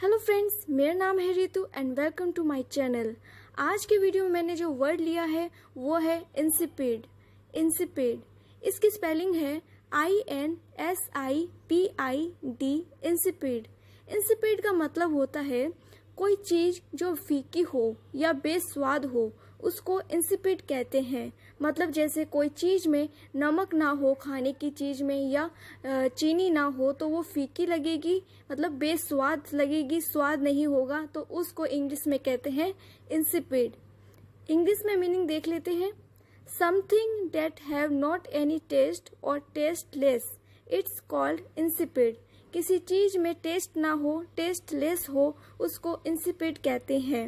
Hello friends मेरा नाम है Ritu and welcome to my channel आज के वीडियो में मैंने जो वर्ड लिया है वो है इंसिपेड इंसिपेड इसकी स्पेलिंग है I N S I P I D insipid insipid का मतलब होता है कोई चीज जो फीकी हो या बेस्वाद हो उसको इंसिपिड कहते हैं मतलब जैसे कोई चीज़ में नमक ना हो खाने की चीज़ में या चीनी ना हो तो वो फीकी लगेगी मतलब बेस्वाद लगेगी स्वाद नहीं होगा तो उसको इंग्लिश में कहते हैं इंसिपिड इंग्लिश में मीनिंग देख लेते हैं something that have not any taste और टेस्टलेस इट्स कॉल्ड इंसिपिड किसी चीज में टेस्ट ना हो टेस्ट लेस हो उसको इंसिपिड कहते हैं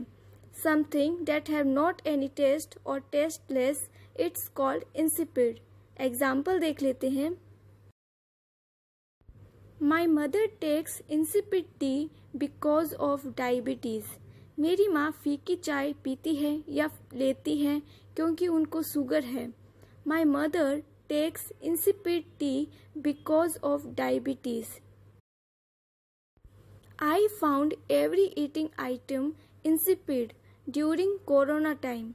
something that have not any taste और tasteless it's called insipid example देख लेते हैं my mother takes insipid tea because of diabetes मेरी माँ फीकी चाय पीती है या लेती है क्योंकि उनको शुगर है my mother takes insipid tea because of diabetes I found every eating item insipid during corona time.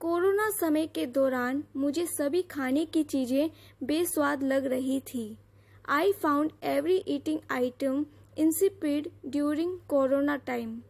Corona समय के दौरान मुझे सभी खाने की चीज़ें बेस्वाद लग रही थी I found every eating item insipid during corona time